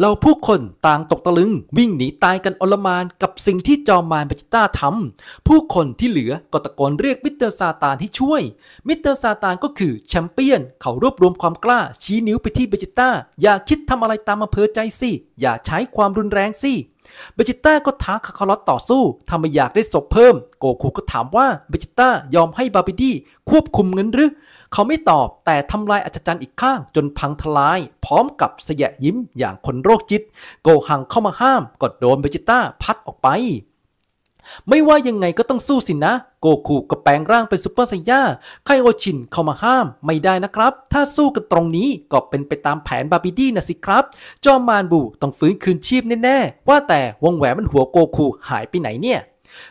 เราผู้คนต่างตกตะลึงวิ่งหนีตายกันอลมานกับสิ่งที่จอมารเบจิต้าทำ ผู้คนที่เหลือก็ตะโกนเรียกมิสเตอร์ซาตานให้ช่วย มิสเตอร์ซาตานก็คือแชมเปี้ยน เขารวบรวมความกล้าชี้นิ้วไปที่เบจิต้า อย่าคิดทำอะไรตามอำเภอใจสิ อย่าใช้ความรุนแรงสิเบจิต้าก็ท้าคาคาลอตต่อสู้ทำไมอยากได้ศพเพิ่มโกคุก็ถามว่าเบจิต้ายอมให้บาบิดี้ควบคุมเงินหรือ เขาไม่ตอบแต่ทำลายอัจจันอีกข้าง จนพังทลาย พร้อมกับเสยยิ้มอย่างคนโรคจิต โกหังเข้ามาห้าม กดโดนเบจิต้าพัดออกไปไม่ว่ายังไงก็ต้องสู้สินะโกคูก็แปลงร่างเป็นซูเปอร์ไซย่าไคโอชินเข้ามาห้ามไม่ได้นะครับ ถ้าสู้กันตรงนี้ก็เป็นไปตามแผนบาบิดี้นะสิครับ จอมมานบูต้องฟื้นคืนชีพแน่ๆว่าแต่วงแหวนมันหัวโกคูหายไปไหนเนี่ย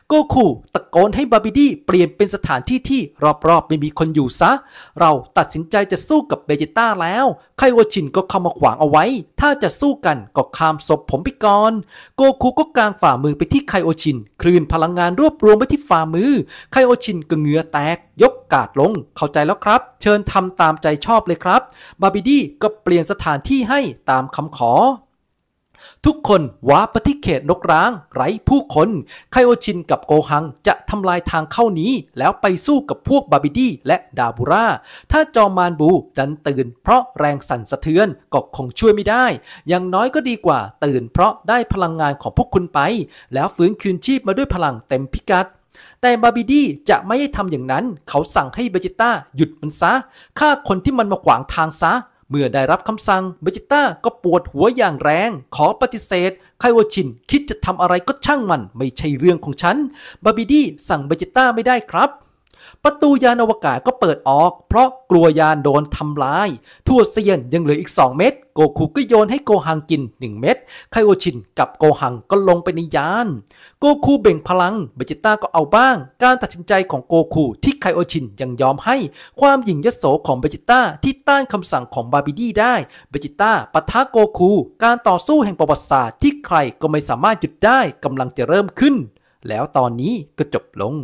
โกคู ตะโกนให้บาบิดี้เปลี่ยนเป็นสถานที่ที่รอบๆไม่มีคนอยู่ซะ เราตัดสินใจจะสู้กับเบจิต้าแล้ว ไคโอชินก็เข้ามาขวางเอาไว้ ถ้าจะสู้กันก็คามศพผมไปก่อน โกคูก็กางฝ่ามือไปที่ไคโอชิน คลื่นพลังงานรวบรวมไปที่ฝ่ามือ ไคโอชินก็เหงื่อแตกยกกาดลง เข้าใจแล้วครับ เชิญทำตามใจชอบเลยครับ บาบิดี้ก็เปลี่ยนสถานที่ให้ตามคำขอทุกคนวาปฏิเขตนกร้าง ไร้ผู้คนไคโอชินกับโกฮังจะทำลายทางเข้านี้ แล้วไปสู้กับพวกบาบิดี้และดาบูราถ้าจอมานบูดันตื่นเพราะแรงสั่นสะเทือน ก็คงช่วยไม่ได้อย่างน้อยก็ดีกว่าตื่นเพราะได้พลังงานของพวกคุณไป แล้วฟื้นคืนชีพมาด้วยพลังเต็มพิกัด แต่บาบิดี้จะไม่ให้ทำอย่างนั้น เขาสั่งให้เบจิต้าหยุดมันซะฆ่าคนที่มันมาขวางทางซะเมื่อได้รับคำสั่งเบจิต้าก็ปวดหัวอย่างแรง ขอปฏิเสธไคโอชินคิดจะทำอะไรก็ช่างมันไม่ใช่เรื่องของฉัน บาบิดี้สั่งเบจิต้าไม่ได้ครับประตูยานอวกาศก็เปิดออกเพราะกลัวยานโดนทำลายทั่วเซียนยังเหลืออีก 2 เม็ดโกคุก็โยนให้โกฮังกิน 1 เม็ดไคโอชินกับโกฮังก็ลงไปในยานโกคูเบ่งพลังเบจิต้าก็เอาบ้าง การตัดสินใจของโกคูที่ไคโอชินยังยอมให้ความหยิ่งยโสของเบจิต้าที่ต้านคำสั่งของบาบิดี้ได้ เบจิต้าปะทะโกคู การต่อสู้แห่งประวัติศาสตร์ที่ใครก็ไม่สามารถหยุดได้กำลังจะเริ่มขึ้น แล้วตอนนี้ก็จบลง